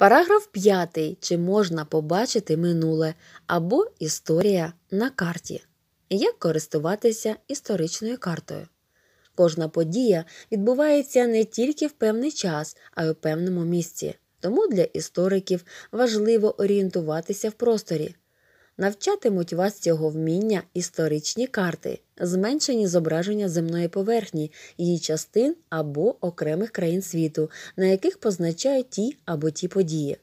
Параграф 5. Чи можна побачити минуле або історія на карті? Як користуватися історичною картою? Кожна подія відбувається не тільки в певний час, а й у певному місці. Тому для істориків важливо орієнтуватися в просторі, навчатимуть вас цього вміння історичні карти, зменшені зображення земної поверхні, її частин або окремих країн світу, на яких позначають ті або ті події.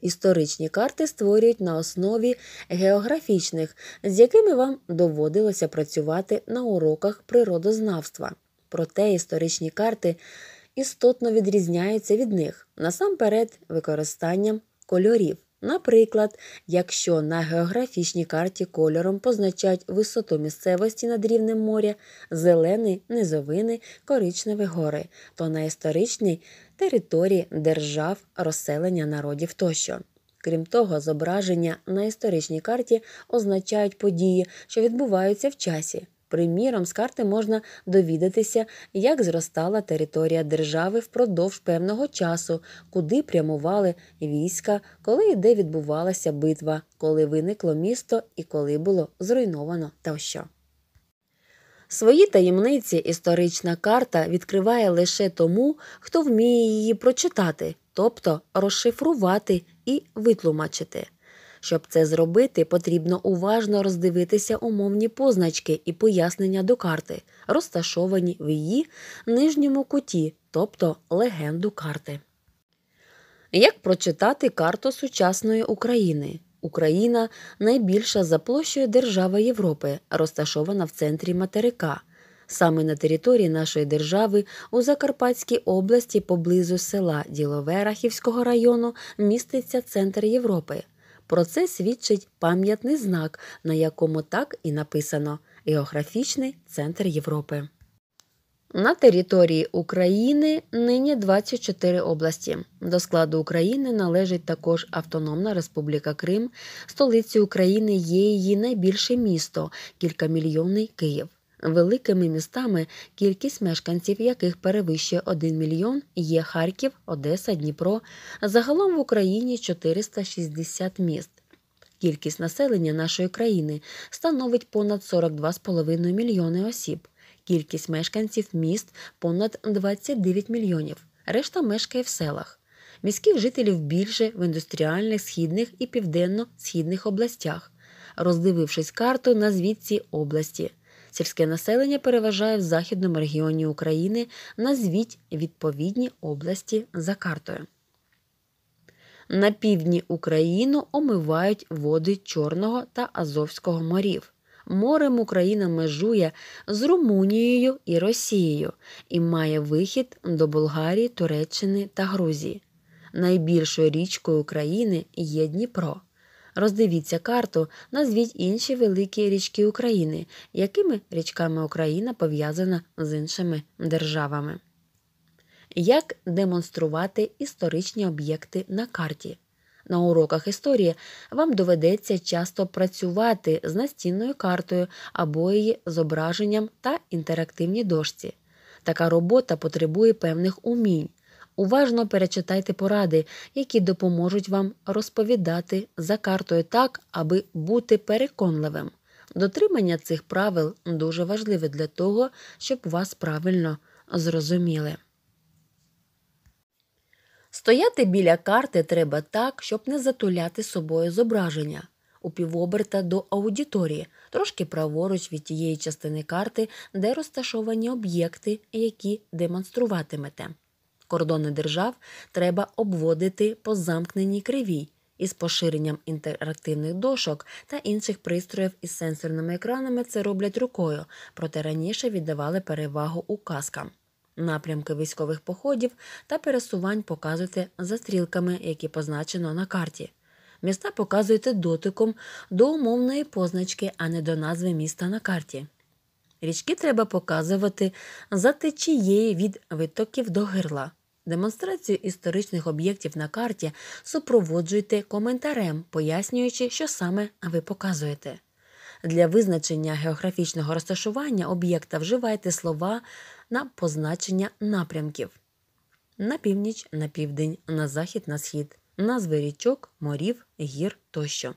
Історичні карти створюють на основі географічних, з якими вам доводилося працювати на уроках природознавства. Проте історичні карти істотно відрізняються від них насамперед використанням кольорів. Наприклад, якщо на географічній карті кольором позначають висоту місцевості над рівнем моря, зелені, низовини, коричневі гори, то на історичній території держав, розселення народів тощо. Крім того, зображення на історичній карті означають події, що відбуваються в часі. Приміром, з карти можна довідатися, як зростала територія держави впродовж певного часу, куди прямували війська, коли і де відбувалася битва, коли виникло місто і коли було зруйновано тощо. Свої таємниці історична карта відкриває лише тому, хто вміє її прочитати, тобто розшифрувати і витлумачити. Щоб це зробити, потрібно уважно роздивитися умовні позначки і пояснення до карти, розташовані в її нижньому куті, тобто легенду карти. Як прочитати карту сучасної України? Україна найбільша за площею держава Європи, розташована в центрі материка. Саме на території нашої держави у Закарпатській області поблизу села Ділове Рахівського району міститься центр Європи. Про це свідчить пам'ятний знак, на якому так і написано Географічний центр Європи. На території України нині 24 області. До складу України належить також Автономна Республіка Крим. Столицею України є її найбільше місто кількамільйонний Київ великими містами, кількість мешканців яких перевищує 1 мільйон, є Харків, Одеса, Дніпро. Загалом в Україні 460 міст. Кількість населення нашої країни становить понад 42,5 мільйони осіб. Кількість мешканців міст понад 29 мільйонів. Решта мешкає в селах. Міських жителів більше в індустріальних, східних і південно-східних областях. Роздивившись карту, на ці області. Сільське населення переважає в західному регіоні України назвіть відповідні області за картою. На півдні Україну омивають води Чорного та Азовського морів. Морем Україна межує з Румунією і Росією і має вихід до Болгарії, Туреччини та Грузії. Найбільшою річкою України є Дніпро. Роздивіться карту, назвіть інші великі річки України, якими річками Україна пов'язана з іншими державами. Як демонструвати історичні об'єкти на карті? На уроках історії вам доведеться часто працювати з настінною картою або її зображенням та інтерактивні дошці. Така робота потребує певних умінь уважно перечитайте поради, які допоможуть вам розповідати за картою так, аби бути переконливим. Дотримання цих правил дуже важливе для того, щоб вас правильно зрозуміли. Стояти біля карти треба так, щоб не затуляти собою зображення у півоберта до аудиторії, трошки праворуч від тієї частини карти, де розташовані об'єкти, які демонструватимете. Кордони держав треба обводити по замкненій кривій із поширенням інтерактивних дошок та інших пристроїв із сенсорними екранами це роблять рукою, проте раніше віддавали перевагу указкам. Напрямки військових походів та пересувань показуйте за стрілками, які позначено на карті. Міста показуєте дотиком до умовної позначки, а не до назви міста на карті. Річки треба показувати за течією від витоків до гирла. Демонстрацію історичних об'єктів на карті супроводжуйте коментарем, пояснюючи, що саме ви показуєте. Для визначення географічного розташування об'єкта вживайте слова на позначення напрямків на північ, на південь, на захід, на схід, назви річок, морів, гір тощо.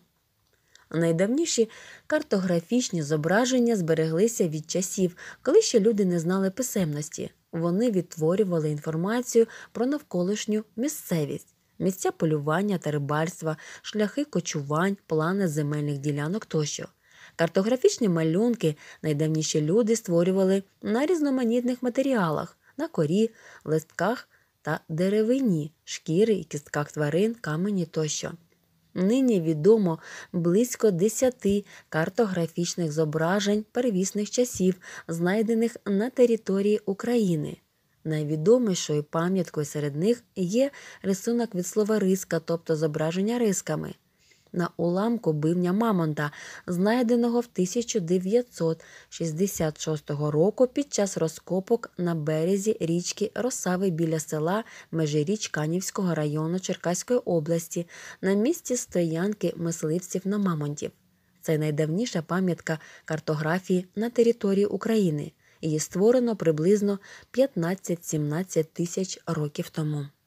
Найдавніші картографічні зображення збереглися від часів, коли ще люди не знали писемності. Вони відтворювали інформацію про навколишню місцевість, місця полювання та рибальства, шляхи кочувань, плани земельних ділянок тощо. Картографічні малюнки найдавніші люди створювали на різноманітних матеріалах на корі, листках та деревині, шкіри і кістках тварин, камені тощо. Нині відомо близько десяти картографічних зображень первісних часів, знайдених на території України. Найвідомішою пам'яткою серед них є рисунок від слова риска, тобто зображення рисками на уламку бивня Мамонта, знайденого в 1966 року під час розкопок на березі річки Росави біля села Межиріч Канівського району Черкаської області на місці стоянки мисливців на Мамонтів. Це найдавніша пам'ятка картографії на території України. Її створено приблизно 15-17 тисяч років тому.